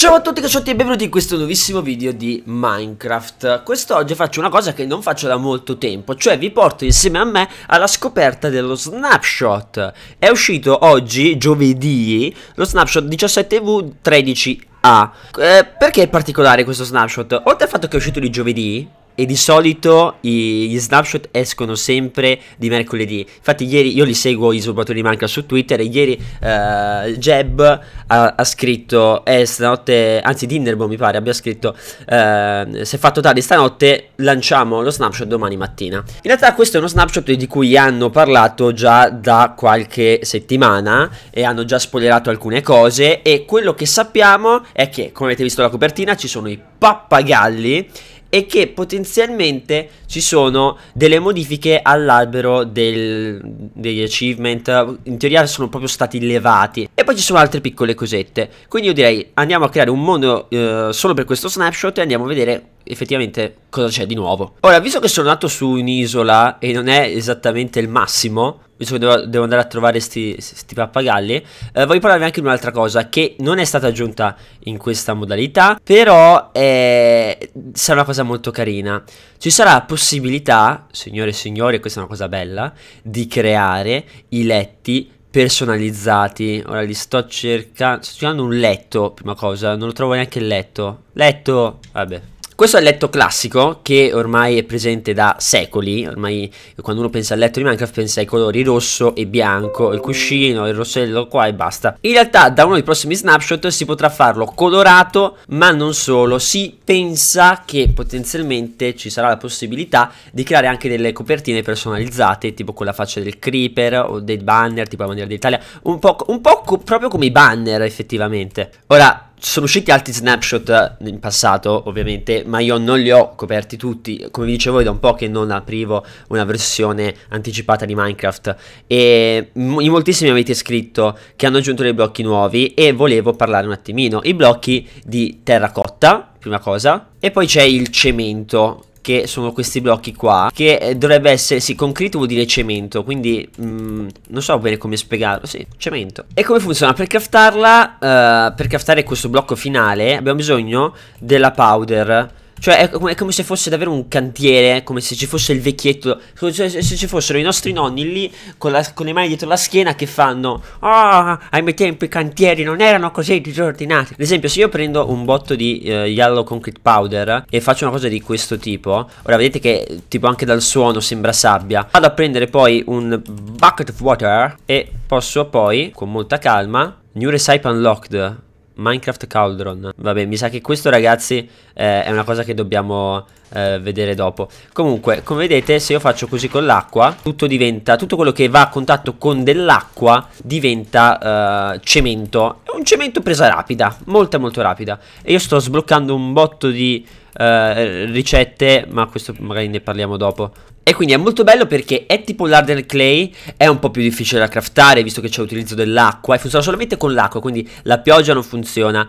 Ciao a tutti cacciotti e benvenuti in questo nuovissimo video di Minecraft Quest'oggi faccio una cosa che non faccio da molto tempo Cioè vi porto insieme a me alla scoperta dello snapshot È uscito oggi, giovedì, lo snapshot 17v13a eh, Perché è particolare questo snapshot? Oltre al fatto che è uscito di giovedì e di solito i, gli snapshot escono sempre di mercoledì. Infatti, ieri io li seguo i sviluppatori di manca su Twitter. E ieri uh, Jeb ha, ha scritto: eh, stanotte, anzi, Dinnerbo mi pare abbia scritto: uh, eh, Se fatto tardi stanotte, lanciamo lo snapshot domani mattina. In realtà, questo è uno snapshot di cui hanno parlato già da qualche settimana e hanno già spoilerato alcune cose. E quello che sappiamo è che, come avete visto la copertina, ci sono i pappagalli e che potenzialmente ci sono delle modifiche all'albero del, degli achievement, in teoria sono proprio stati levati e poi ci sono altre piccole cosette, quindi io direi andiamo a creare un mondo eh, solo per questo snapshot e andiamo a vedere effettivamente cosa c'è di nuovo. Ora, visto che sono nato su un'isola e non è esattamente il massimo, visto che devo, devo andare a trovare sti, sti pappagalli, eh, voglio parlarvi anche di un'altra cosa che non è stata aggiunta in questa modalità, però eh, sarà una cosa molto carina. Ci sarà possibilità, signore e signori, questa è una cosa bella, di creare i letti personalizzati. Ora li sto cercando. Sto cercando un letto, prima cosa. Non lo trovo neanche il letto. Letto! Vabbè, questo è il letto classico che ormai è presente da secoli, ormai quando uno pensa al letto di Minecraft pensa ai colori rosso e bianco, il cuscino, il rossello qua e basta. In realtà da uno dei prossimi snapshot si potrà farlo colorato ma non solo, si pensa che potenzialmente ci sarà la possibilità di creare anche delle copertine personalizzate tipo con la faccia del creeper o dei banner tipo la bandiera d'Italia, un po', un po co proprio come i banner effettivamente. Ora sono usciti altri snapshot in passato, ovviamente, ma io non li ho coperti tutti. Come vi dicevo, è da un po' che non aprivo una versione anticipata di Minecraft. E in moltissimi avete scritto che hanno aggiunto dei blocchi nuovi e volevo parlare un attimino. I blocchi di terracotta, prima cosa, e poi c'è il cemento che sono questi blocchi qua che eh, dovrebbe essere sì concreto vuol dire cemento quindi mh, mm, non so bene come spiegarlo sì cemento e come funziona per craftarla uh, per craftare questo blocco finale abbiamo bisogno della powder cioè è, è, come se fosse davvero un cantiere, eh, come se ci fosse il vecchietto, cioè, se ci fossero i nostri nonni lì con, la, con, le mani dietro la schiena che fanno Ah, oh, ai miei tempi i cantieri non erano così disordinati. Ad esempio se io prendo un botto di eh, yellow concrete powder e faccio una cosa di questo tipo, ora vedete che tipo anche dal suono sembra sabbia, vado a prendere poi un bucket of water e posso poi con molta calma New Recipe Unlocked Minecraft Cauldron. Vabbè, mi sa che questo ragazzi eh, è una cosa che dobbiamo eh, vedere dopo. Comunque, come vedete, se io faccio così con l'acqua, tutto diventa, tutto quello che va a contatto con dell'acqua diventa eh, cemento. È un cemento presa rapida, molto molto rapida. E io sto sbloccando un botto di eh, ricette, ma questo magari ne parliamo dopo. E quindi è molto bello perché è tipo l'Arden Clay, è un po' più difficile da craftare visto che c'è l'utilizzo dell'acqua e funziona solamente con l'acqua, quindi la pioggia non funziona,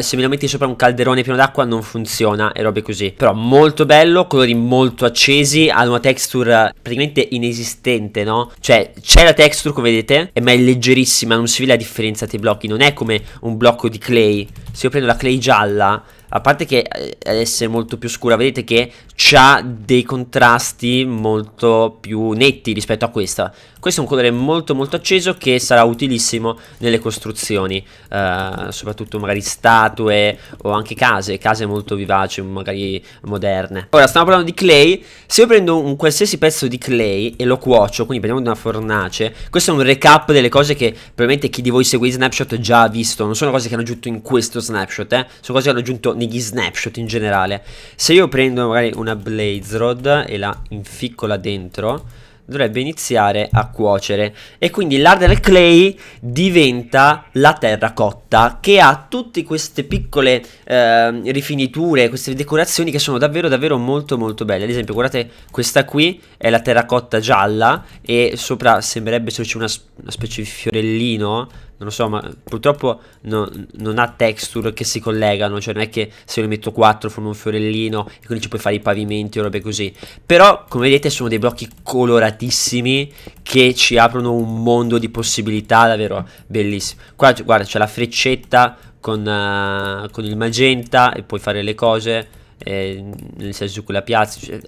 se me lo metti sopra un calderone pieno d'acqua non funziona e robe così. Però molto bello, colori molto accesi, ha una texture praticamente inesistente, no? Cioè c'è la texture come vedete, ma è leggerissima, non si vede la differenza tra i blocchi, non è come un blocco di clay. Se io prendo la clay gialla a parte che eh, essere molto più scura, vedete che ha dei contrasti molto più netti rispetto a questa. Questo è un colore molto molto acceso che sarà utilissimo nelle costruzioni, eh, soprattutto magari statue o anche case, case molto vivaci, magari moderne. Ora stiamo parlando di clay, se io prendo un qualsiasi pezzo di clay e lo cuocio, quindi prendiamo una fornace, questo è un recap delle cose che probabilmente chi di voi segue i snapshot ha già visto, non sono cose che hanno aggiunto in questo snapshot, eh, sono cose che hanno aggiunto negli snapshot in generale. Se io prendo magari una blaze rod e la inficco là dentro dovrebbe iniziare a cuocere e quindi l'Arder clay diventa la terracotta che ha tutte queste piccole eh, rifiniture, queste decorazioni che sono davvero davvero molto molto belle. Ad esempio, guardate questa qui è la terracotta gialla e sopra sembrerebbe esserci una, una specie di fiorellino non lo so, ma purtroppo no, non ha texture che si collegano, cioè non è che se ne metto 4 forma un fiorellino e quindi ci puoi fare i pavimenti o robe così. Però, come vedete, sono dei blocchi coloratissimi che ci aprono un mondo di possibilità davvero bellissimo. Qua, guarda, c'è la freccetta con, uh, con il magenta e puoi fare le cose eh, nel senso che la piazza cioè,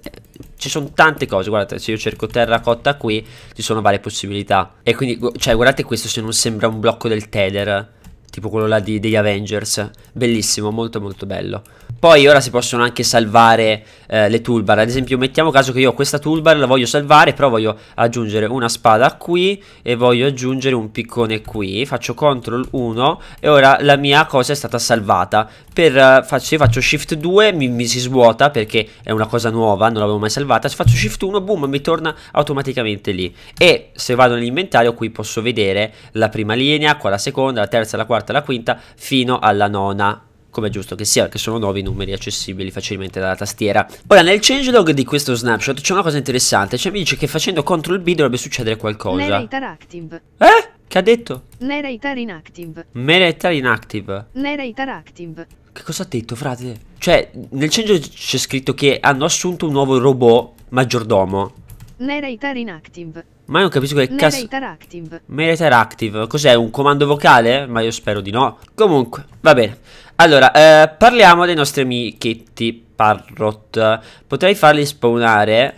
ci sono tante cose guardate se io cerco terracotta qui ci sono varie possibilità e quindi cioè guardate questo se non sembra un blocco del tether tipo quello là di, degli Avengers bellissimo molto molto bello poi ora si possono anche salvare eh, le toolbar ad esempio mettiamo caso che io ho questa toolbar la voglio salvare però voglio aggiungere una spada qui e voglio aggiungere un piccone qui faccio CTRL 1 e ora la mia cosa è stata salvata per, eh, se faccio shift 2 mi, mi, si svuota perché è una cosa nuova, non l'avevo mai salvata, se faccio shift 1 boom mi torna automaticamente lì e se vado nell'inventario qui posso vedere la prima linea, qua la seconda, la terza, la quarta, la quinta fino alla nona come è giusto che sia, che sono nuovi numeri accessibili facilmente dalla tastiera. Ora, nel changelog di questo snapshot c'è una cosa interessante, cioè mi dice che facendo CTRL B dovrebbe succedere qualcosa. Narrator active. Eh? Che ha detto? Narrator inactive. Narrator inactive. Narrator active. Che cosa ha detto, frate? Cioè, nel centro c'è scritto che hanno assunto un nuovo robot maggiordomo. Narrator inactive. Ma io non capisco che cazzo. Narrator active. Narrator active. Cos'è? Un comando vocale? Ma io spero di no. Comunque, va bene. Allora, eh, parliamo dei nostri amichetti Parrot. Potrei farli spawnare.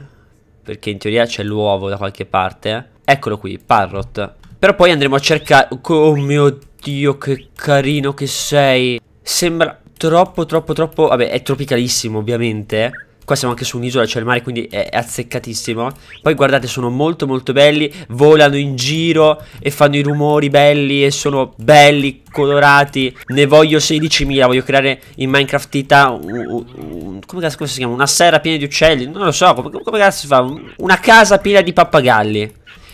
Perché in teoria c'è l'uovo da qualche parte. Eccolo qui, Parrot. Però poi andremo a cercare. Oh mio dio, che carino che sei. Sembra troppo, troppo, troppo... Vabbè, è tropicalissimo, ovviamente. Qua siamo anche su un'isola, c'è cioè il mare, quindi è azzeccatissimo. Poi guardate, sono molto molto belli, volano in giro e fanno i rumori belli e sono belli, colorati. Ne voglio 16.000, voglio creare in Minecraft Ita un, un, un, come, come si chiama? Una serra piena di uccelli, non lo so, come, come cazzo si fa? Una casa piena di pappagalli.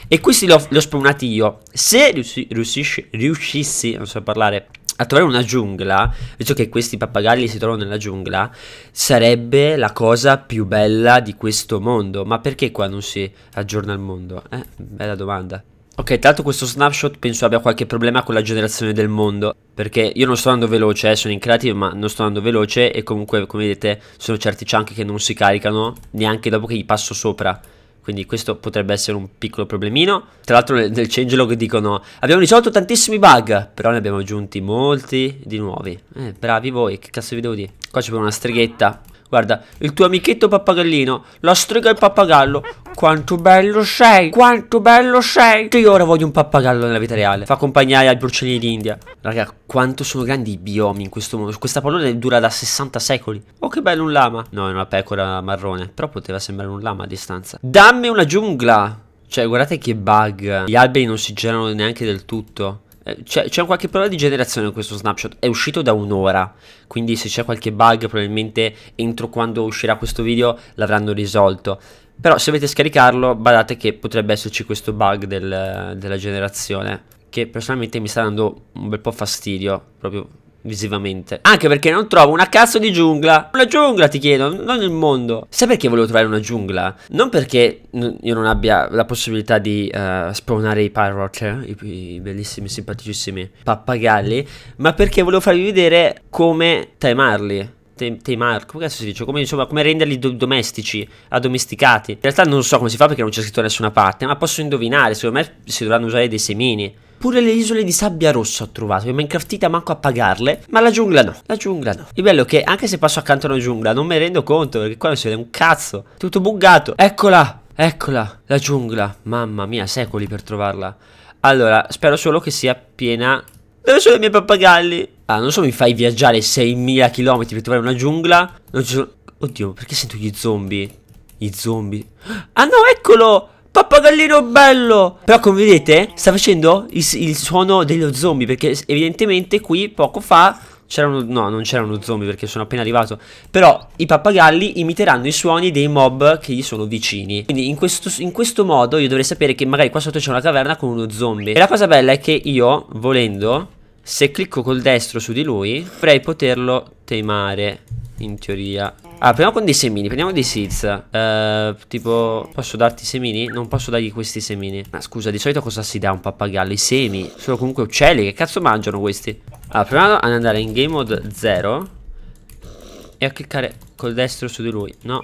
E questi li ho, li ho spawnati io. Se riusci, riuscissi, riuscissi, non so parlare, a trovare una giungla, visto che questi pappagalli si trovano nella giungla, sarebbe la cosa più bella di questo mondo. Ma perché qua non si aggiorna il mondo? Eh, bella domanda. Ok, tra l'altro questo snapshot penso abbia qualche problema con la generazione del mondo, perché io non sto andando veloce, eh, sono in creative ma non sto andando veloce e comunque come vedete sono certi chunk che non si caricano neanche dopo che gli passo sopra. Quindi questo potrebbe essere un piccolo problemino. Tra l'altro nel, nel changelog dicono abbiamo risolto tantissimi bug, però ne abbiamo aggiunti molti di nuovi. Eh, bravi voi, che cazzo vi devo dire? Qua c'è proprio una streghetta. Guarda, il tuo amichetto pappagallino, la strega il pappagallo, quanto bello sei Quanto bello sei Io ora voglio un pappagallo nella vita reale Fa accompagnare al porcellino d'India Raga quanto sono grandi i biomi in questo mondo Questa pallone dura da 60 secoli Oh che bello un lama No è una pecora marrone Però poteva sembrare un lama a distanza Dammi una giungla cioè, guardate che bug. Gli alberi non si girano neanche del tutto. Eh, c'è, c'è qualche problema di generazione in questo snapshot, è uscito da un'ora, quindi se c'è qualche bug probabilmente entro quando uscirà questo video l'avranno risolto. Però se volete scaricarlo badate che potrebbe esserci questo bug del, della generazione, che personalmente mi sta dando un bel po' fastidio, proprio visivamente. Anche perché non trovo una cazzo di giungla. Una giungla ti chiedo, non il mondo. Sai perché volevo trovare una giungla? Non perché io non abbia la possibilità di uh, spawnare i parrot, eh? I, i bellissimi, simpaticissimi pappagalli, ma perché volevo farvi vedere come timarli temar, come cazzo si dice? Come, insomma, come renderli do domestici, addomesticati. In realtà non so come si fa perché non c'è scritto da nessuna parte, ma posso indovinare, secondo me si dovranno usare dei semini. Pure le isole di sabbia rossa ho trovato, che mi è incaftita manco a pagarle, ma la giungla no, la giungla no. Il bello è che anche se passo accanto a una giungla non me ne rendo conto, perché qua non si vede un cazzo, tutto buggato. Eccola, eccola, la giungla, mamma mia, secoli per trovarla. Allora, spero solo che sia piena... Dove sono i miei pappagalli? Ah, non solo mi fai viaggiare 6.000 km per trovare una giungla, non ci sono... Oddio, perché sento gli zombie? Gli zombie... Ah no, eccolo! Pappagallino bello Però come vedete sta facendo il, il suono dello zombie Perché evidentemente qui poco fa c'era uno, no, non c'era uno zombie perché sono appena arrivato. Però i pappagalli imiteranno i suoni dei mob che gli sono vicini. Quindi in questo, in questo modo io dovrei sapere che magari qua sotto c'è una caverna con uno zombie. E la cosa bella è che io, volendo, se clicco col destro su di lui, dovrei poterlo temare in teoria Ah, proviamo con dei semini, prendiamo dei seeds uh, Tipo, posso darti i semini? Non posso dargli questi semini Ma scusa, di solito cosa si dà a un pappagallo? I semi, sono comunque uccelli, che cazzo mangiano questi? Allora, ah, proviamo ad andare in game mode 0 E a cliccare col destro su di lui, no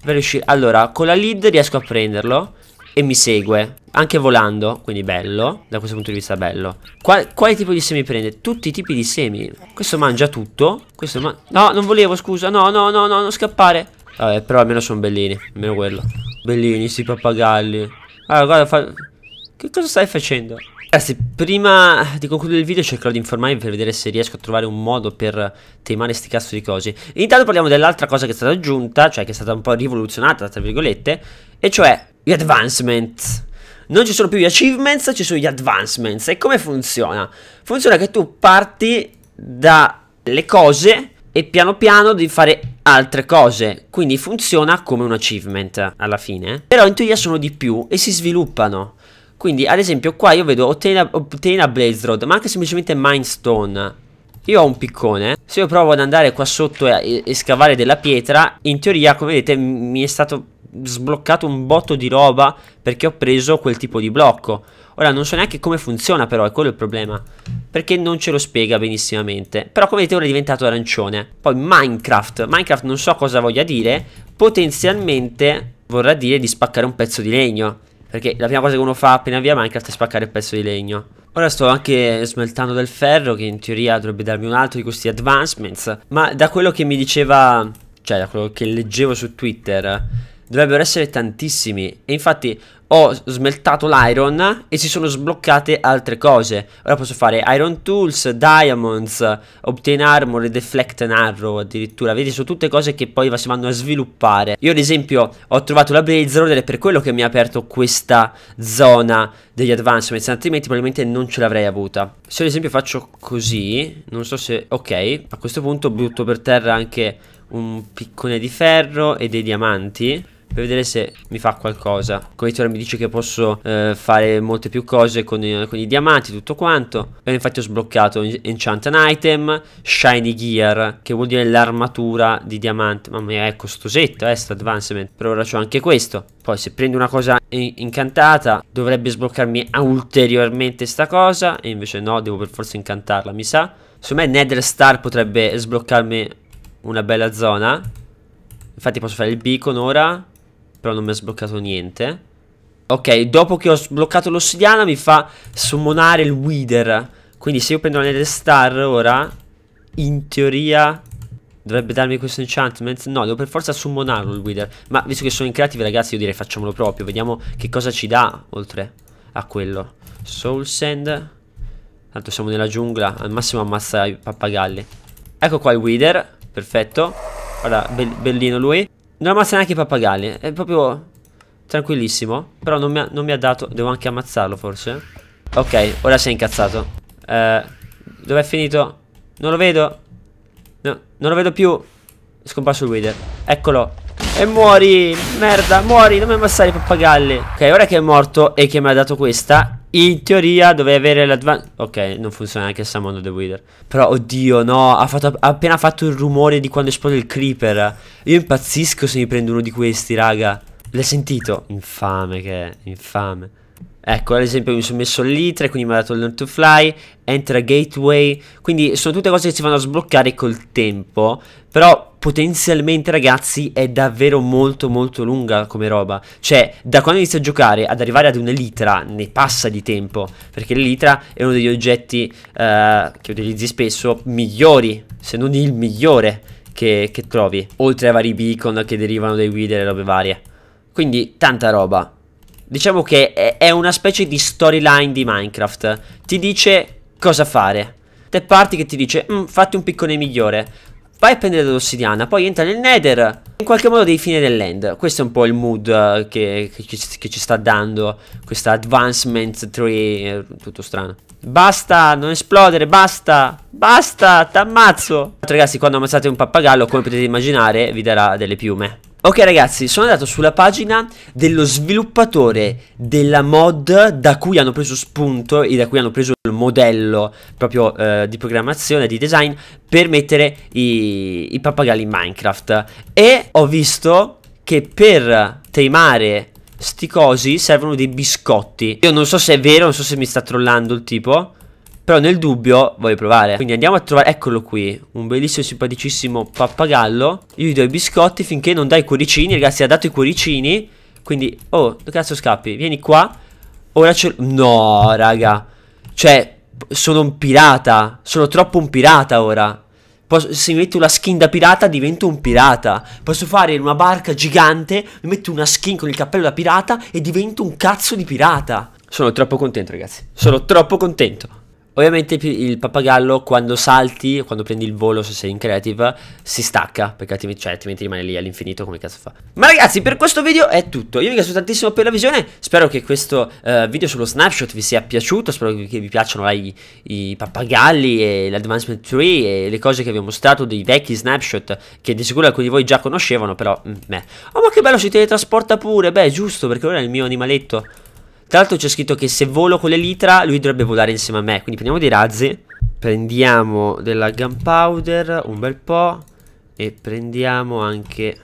Per riuscire Allora, con la lead riesco a prenderlo e mi segue anche volando, quindi bello, da questo punto di vista bello. Qual, quale tipo di semi prende? Tutti i tipi di semi. Questo mangia tutto, questo man No, non volevo, scusa, no, no, no, no, non scappare. Vabbè, però almeno sono bellini, almeno quello. Bellini, sti pappagalli. Allora, ah, guarda, fa... Che cosa stai facendo? Ragazzi, prima di concludere il video cercherò di informarvi per vedere se riesco a trovare un modo per temare sti cazzo di cose. Intanto parliamo dell'altra cosa che è stata aggiunta, cioè che è stata un po' rivoluzionata, tra virgolette, e cioè gli advancement. Non ci sono più gli achievements, ci sono gli advancements. E come funziona? Funziona che tu parti dalle cose e piano piano devi fare altre cose. Quindi funziona come un achievement alla fine. Però in teoria sono di più e si sviluppano. Quindi ad esempio qua io vedo Ottieni Obtaina Blaze rod, ma anche semplicemente Mindstone. Io ho un piccone, se io provo ad andare qua sotto e, e, scavare della pietra, in teoria come vedete mi è stato sbloccato un botto di roba perché ho preso quel tipo di blocco. Ora non so neanche come funziona però, è quello il problema, perché non ce lo spiega benissimamente. Però come vedete ora è diventato arancione. Poi Minecraft, Minecraft non so cosa voglia dire, potenzialmente vorrà dire di spaccare un pezzo di legno. Perché la prima cosa che uno fa appena via Minecraft è spaccare il pezzo di legno. Ora sto anche smeltando del ferro, che in teoria dovrebbe darmi un altro di questi advancements. Ma da quello che mi diceva, cioè da quello che leggevo su Twitter, Dovrebbero essere tantissimi. E infatti ho smeltato l'iron e si sono sbloccate altre cose. Ora posso fare iron tools, diamonds, obtain armor deflect an arrow addirittura. Vedi, sono tutte cose che poi si vanno a sviluppare. Io ad esempio ho trovato la blaze ed è per quello che mi ha aperto questa zona degli advancements, altrimenti probabilmente non ce l'avrei avuta. Se ad esempio faccio così, non so se... ok, a questo punto butto per terra anche un piccone di ferro e dei diamanti per vedere se mi fa qualcosa. Il collettore mi dice che posso eh, fare molte più cose con, eh, con i diamanti, tutto quanto. e infatti ho sbloccato Enchant an Item, Shiny Gear, che vuol dire l'armatura di diamante. Mamma mia, è costosetta, eh, sta advancement. Per ora c'ho anche questo. Poi se prendo una cosa incantata, dovrebbe sbloccarmi ulteriormente sta cosa. E invece no, devo per forza incantarla, mi sa. Secondo me Nether Star potrebbe sbloccarmi una bella zona. Infatti posso fare il beacon ora però non mi ha sbloccato niente Ok, dopo che ho sbloccato l'ossidiana mi fa summonare il Wither Quindi se io prendo la Nether Star ora In teoria Dovrebbe darmi questo enchantment No, devo per forza summonarlo il Wither Ma visto che sono in creative ragazzi io direi facciamolo proprio Vediamo che cosa ci dà oltre a quello Soul Sand Tanto siamo nella giungla Al massimo ammazza i pappagalli Ecco qua il Wither Perfetto Guarda, be bellino lui non ammazza neanche i pappagalli. È proprio tranquillissimo. Però non mi, ha, non mi ha, dato... Devo anche ammazzarlo forse. Ok, ora si è incazzato. Eh, Dov'è finito? Non lo vedo. No, non lo vedo più. È scomparso il Wither. Eccolo. E muori, merda, muori, non mi ammazzare i pappagalli Ok, ora che è morto e che mi ha dato questa in teoria dovrei avere l'advantage. Ok, non funziona neanche il Summon the Wither. Però, oddio, no. Ha, fatto, ha, appena fatto il rumore di quando esplode il creeper. Io impazzisco se mi prendo uno di questi, raga. L'hai sentito? Infame che è, infame. Ecco, ad esempio mi sono messo l'ITRE, quindi mi ha dato il Learn to Fly, Enter Gateway, quindi sono tutte cose che si vanno a sbloccare col tempo, però potenzialmente ragazzi è davvero molto molto lunga come roba cioè da quando inizi a giocare ad arrivare ad un'elitra ne passa di tempo perché l'elitra è uno degli oggetti eh, che utilizzi spesso migliori se non il migliore che, che trovi oltre ai vari beacon che derivano dai guide e le robe varie quindi tanta roba diciamo che è, è una specie di storyline di Minecraft ti dice cosa fare te parti che ti dice mm, fatti un piccone migliore Vai a prendere l'ossidiana, poi entra nel nether. In qualche modo devi finire l'end. Questo è un po' il mood eh, che, che, ci, che ci, sta dando questa advancement tree. Eh, tutto strano. Basta, non esplodere, basta, basta, t'ammazzo. Ragazzi, quando ammazzate un pappagallo, come potete immaginare, vi darà delle piume. Ok ragazzi, sono andato sulla pagina dello sviluppatore della mod da cui hanno preso spunto e da cui hanno preso il modello proprio eh, di programmazione, di design per mettere i, i pappagalli in Minecraft e ho visto che per temare sti cosi servono dei biscotti. Io non so se è vero, non so se mi sta trollando il tipo, però nel dubbio voglio provare Quindi andiamo a trovare, eccolo qui Un bellissimo e simpaticissimo pappagallo Io gli do i biscotti finché non dai i cuoricini Ragazzi ha dato i cuoricini Quindi, oh, dove cazzo scappi? Vieni qua Ora c'è, no raga Cioè, sono un pirata Sono troppo un pirata ora Posso, se mi metto una skin da pirata divento un pirata. Posso fare una barca gigante, mi metto una skin con il cappello da pirata e divento un cazzo di pirata. Sono troppo contento ragazzi, sono troppo contento. Ovviamente il pappagallo quando salti, quando prendi il volo se sei in creative, si stacca, perché altrimenti, cioè, altrimenti rimane lì all'infinito come cazzo fa. Ma ragazzi, per questo video è tutto. Io vi ringrazio tantissimo per la visione, spero che questo uh, video sullo snapshot vi sia piaciuto, spero che vi piacciono i, i pappagalli e l'advancement tree e le cose che vi ho mostrato dei vecchi snapshot che di sicuro alcuni di voi già conoscevano, però... Mh, mm, meh. Oh ma che bello si teletrasporta pure, beh giusto perché ora è il mio animaletto... Tra l'altro c'è scritto che se volo con l'elitra lui dovrebbe volare insieme a me. Quindi prendiamo dei razzi. Prendiamo della gunpowder, un bel po'. E prendiamo anche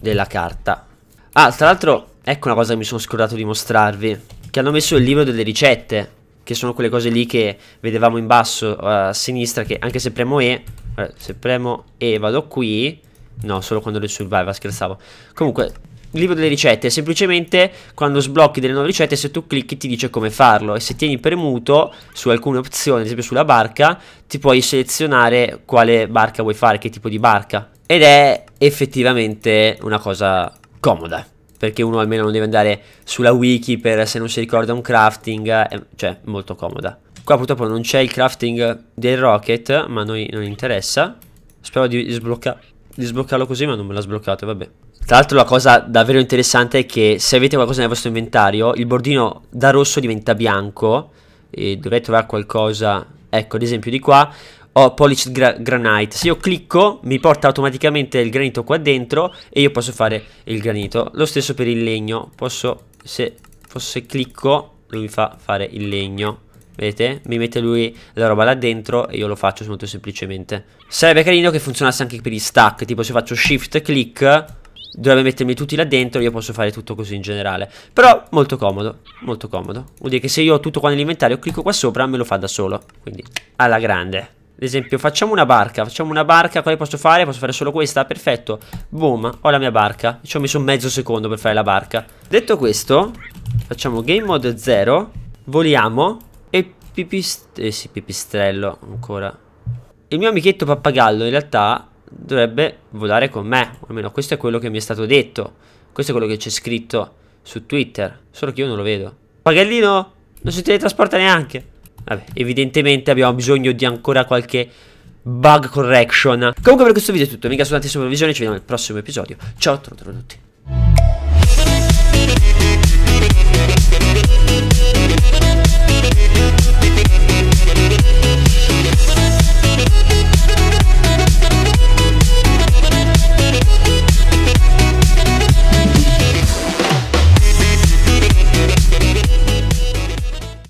della carta. Ah, tra l'altro, ecco una cosa che mi sono scordato di mostrarvi. Che hanno messo il libro delle ricette. Che sono quelle cose lì che vedevamo in basso a sinistra. Che anche se premo E, eh, se premo E vado qui. No, solo quando le survive, scherzavo. Comunque, il libro delle ricette è semplicemente quando sblocchi delle nuove ricette se tu clicchi ti dice come farlo e se tieni premuto su alcune opzioni ad esempio sulla barca ti puoi selezionare quale barca vuoi fare che tipo di barca ed è effettivamente una cosa comoda perché uno almeno non deve andare sulla wiki per se non si ricorda un crafting cioè molto comoda qua purtroppo non c'è il crafting del rocket ma a noi non interessa spero di, sblocca di sbloccarlo così ma non me l'ha sbloccato vabbè tra l'altro la cosa davvero interessante è che se avete qualcosa nel vostro inventario, il bordino da rosso diventa bianco e dovrei trovare qualcosa, ecco ad esempio di qua, ho polished gra granite. Se io clicco mi porta automaticamente il granito qua dentro e io posso fare il granito. Lo stesso per il legno, posso, se, fosse clicco lui mi fa fare il legno. Vedete? Mi mette lui la roba là dentro e io lo faccio molto semplicemente. Sarebbe carino che funzionasse anche per gli stack, tipo se faccio shift click dovrebbe mettermi tutti là dentro io posso fare tutto così in generale però molto comodo molto comodo vuol dire che se io ho tutto qua nell'inventario clicco qua sopra me lo fa da solo quindi alla grande ad esempio facciamo una barca facciamo una barca quale posso fare posso fare solo questa perfetto boom ho la mia barca ci ho messo mezzo secondo per fare la barca detto questo facciamo game mode 0 voliamo e pipist eh sì, pipistrello ancora il mio amichetto pappagallo in realtà dovrebbe volare con me, o almeno questo è quello che mi è stato detto, questo è quello che c'è scritto su Twitter, solo che io non lo vedo. Pagellino, non si teletrasporta neanche. Vabbè, evidentemente abbiamo bisogno di ancora qualche bug correction. Comunque per questo video è tutto, mica sono tantissime provvisioni, ci vediamo nel prossimo episodio. Ciao a tutti.